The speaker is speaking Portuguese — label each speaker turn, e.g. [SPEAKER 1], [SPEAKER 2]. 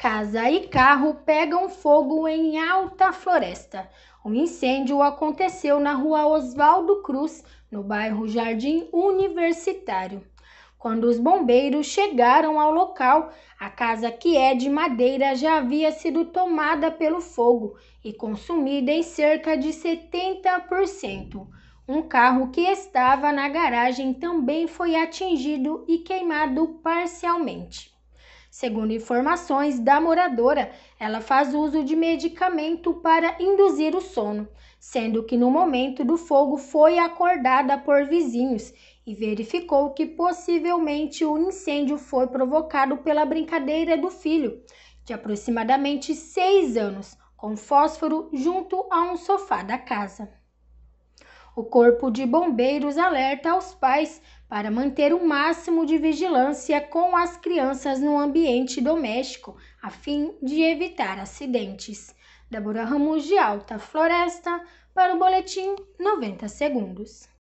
[SPEAKER 1] Casa e carro pegam fogo em alta floresta. Um incêndio aconteceu na rua Oswaldo Cruz, no bairro Jardim Universitário. Quando os bombeiros chegaram ao local, a casa que é de madeira já havia sido tomada pelo fogo e consumida em cerca de 70%. Um carro que estava na garagem também foi atingido e queimado parcialmente. Segundo informações da moradora, ela faz uso de medicamento para induzir o sono, sendo que no momento do fogo foi acordada por vizinhos e verificou que possivelmente o incêndio foi provocado pela brincadeira do filho, de aproximadamente seis anos, com fósforo junto a um sofá da casa. O Corpo de Bombeiros alerta aos pais para manter o máximo de vigilância com as crianças no ambiente doméstico, a fim de evitar acidentes. Débora Ramos de Alta Floresta para o Boletim 90 Segundos.